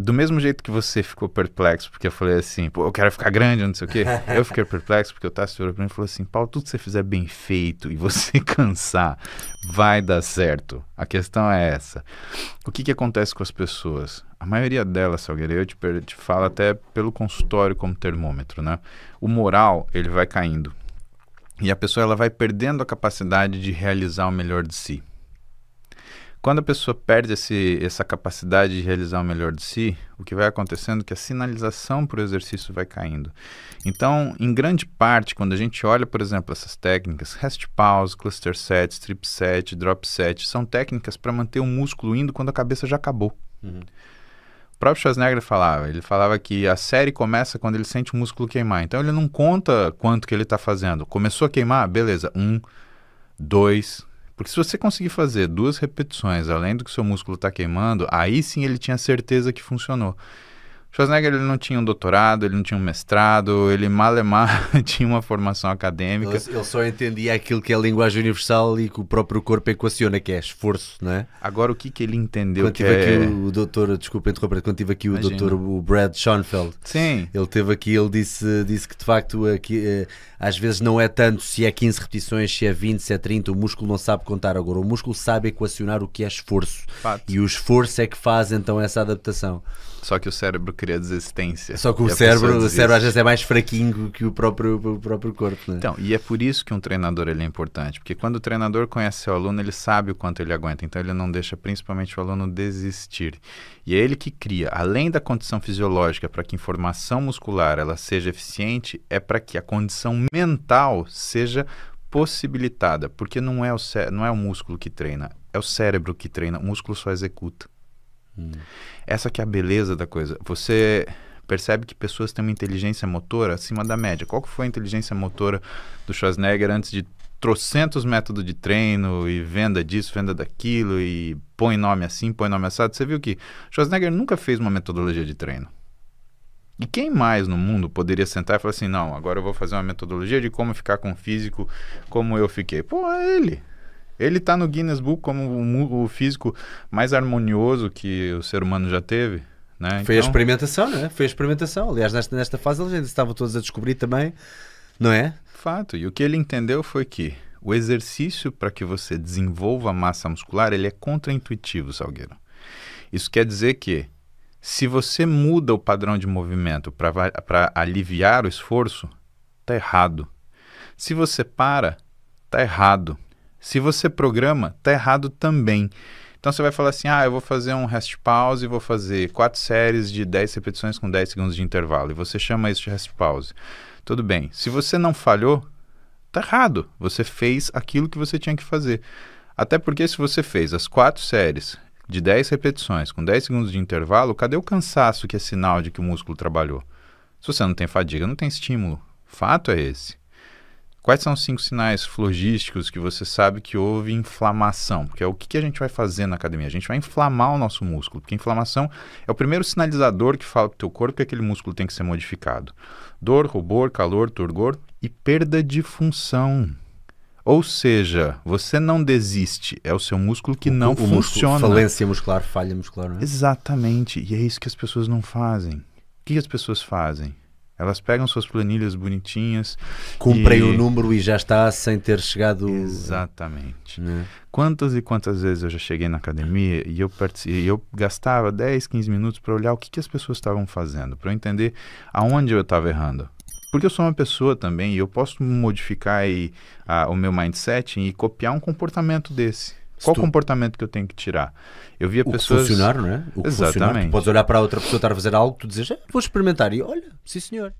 do mesmo jeito que você ficou perplexo, porque eu falei assim, pô, eu quero ficar grande, não sei o quê, eu fiquei perplexo porque o Tassi olhou pra mim e falou assim, Paulo, tudo que você fizer bem feito e você cansar, vai dar certo. A questão é essa. O que que acontece com as pessoas? A maioria delas, Salgueira, eu te, te falo até pelo consultório como termômetro, né? O moral, ele vai caindo. E a pessoa, ela vai perdendo a capacidade de realizar o melhor de si quando a pessoa perde esse, essa capacidade de realizar o melhor de si, o que vai acontecendo é que a sinalização para o exercício vai caindo. Então, em grande parte, quando a gente olha, por exemplo, essas técnicas, rest pause, cluster set, strip set, drop set, são técnicas para manter o músculo indo quando a cabeça já acabou. Uhum. O próprio Schwarzenegger falava, ele falava que a série começa quando ele sente o músculo queimar. Então ele não conta quanto que ele está fazendo. Começou a queimar, beleza, um, dois, porque se você conseguir fazer duas repetições além do que seu músculo está queimando, aí sim ele tinha certeza que funcionou. Schwarzenegger ele não tinha um doutorado, ele não tinha um mestrado, ele malemar tinha uma formação acadêmica. Ele, ele só entendia aquilo que é a linguagem universal e que o próprio corpo equaciona, que é esforço, não é? Agora, o que, que ele entendeu quando que tive é... aqui o doutor, desculpa interromper, quando tive aqui o Imagina. doutor o Brad Schoenfeld, Sim. ele teve aqui, ele disse, disse que de facto aqui, eh, às vezes não é tanto se é 15 repetições, se é 20, se é 30, o músculo não sabe contar agora, o músculo sabe equacionar o que é esforço. Fato. E o esforço é que faz então essa adaptação. Só que o cérebro cria desistência. Só que o cérebro, o cérebro às vezes é mais fraquinho que o próprio, o próprio corpo. Né? Então, e é por isso que um treinador ele é importante, porque quando o treinador conhece seu aluno, ele sabe o quanto ele aguenta, então ele não deixa principalmente o aluno desistir. E é ele que cria, além da condição fisiológica para que a informação muscular ela seja eficiente, é para que a condição mental seja possibilitada, porque não é o não é o músculo que treina, é o cérebro que treina, o músculo só executa. Essa que é a beleza da coisa. Você percebe que pessoas têm uma inteligência motora acima da média. Qual que foi a inteligência motora do Schwarzenegger antes de trocentos métodos de treino e venda disso, venda daquilo e põe nome assim, põe nome assado? Você viu que Schwarzenegger nunca fez uma metodologia de treino. E quem mais no mundo poderia sentar e falar assim: não, agora eu vou fazer uma metodologia de como ficar com o físico como eu fiquei? Pô, é ele. Ele está no Guinness Book como o físico mais harmonioso que o ser humano já teve. Né? Foi então... a experimentação, né? Foi a experimentação. Aliás, nesta, nesta fase eles ainda estavam todos a descobrir também, não é? Fato. E o que ele entendeu foi que o exercício para que você desenvolva massa muscular, ele é contraintuitivo, Salgueiro. Isso quer dizer que se você muda o padrão de movimento para aliviar o esforço, tá errado. Se você para, tá errado. Se você programa, tá errado também. Então você vai falar assim: ah, eu vou fazer um rest pause e vou fazer quatro séries de 10 repetições com 10 segundos de intervalo. E você chama isso de rest pause. Tudo bem. Se você não falhou, tá errado. Você fez aquilo que você tinha que fazer. Até porque se você fez as quatro séries de 10 repetições com 10 segundos de intervalo, cadê o cansaço que é sinal de que o músculo trabalhou? Se você não tem fadiga, não tem estímulo. Fato é esse. Quais são os cinco sinais flogísticos que você sabe que houve inflamação? Porque é o que, a gente vai fazer na academia? A gente vai inflamar o nosso músculo, porque inflamação é o primeiro sinalizador que fala para o teu corpo que aquele músculo tem que ser modificado. Dor, rubor, calor, turgor e perda de função. Ou seja, você não desiste, é o seu músculo que o, não o funciona. Músculo, falência muscular, falha muscular, né? Exatamente, e é isso que as pessoas não fazem. O que as pessoas fazem? Elas pegam suas planilhas bonitinhas. Cumprem e... o número e já está sem ter chegado. Exatamente. Né? Quantas e quantas vezes eu já cheguei na academia e eu, eu gastava 10, 15 minutos para olhar o que, que as pessoas estavam fazendo, para eu entender aonde eu estava errando. Porque eu sou uma pessoa também e eu posso modificar a, o meu mindset e copiar um comportamento desse. Qual tu... comportamento que eu tenho que tirar? Eu via o pessoas. funcionar, não é? O que Exatamente. Funcionar, tu podes olhar para outra pessoa estar a fazer algo, tu dizes, é, vou experimentar. E olha, sim senhor.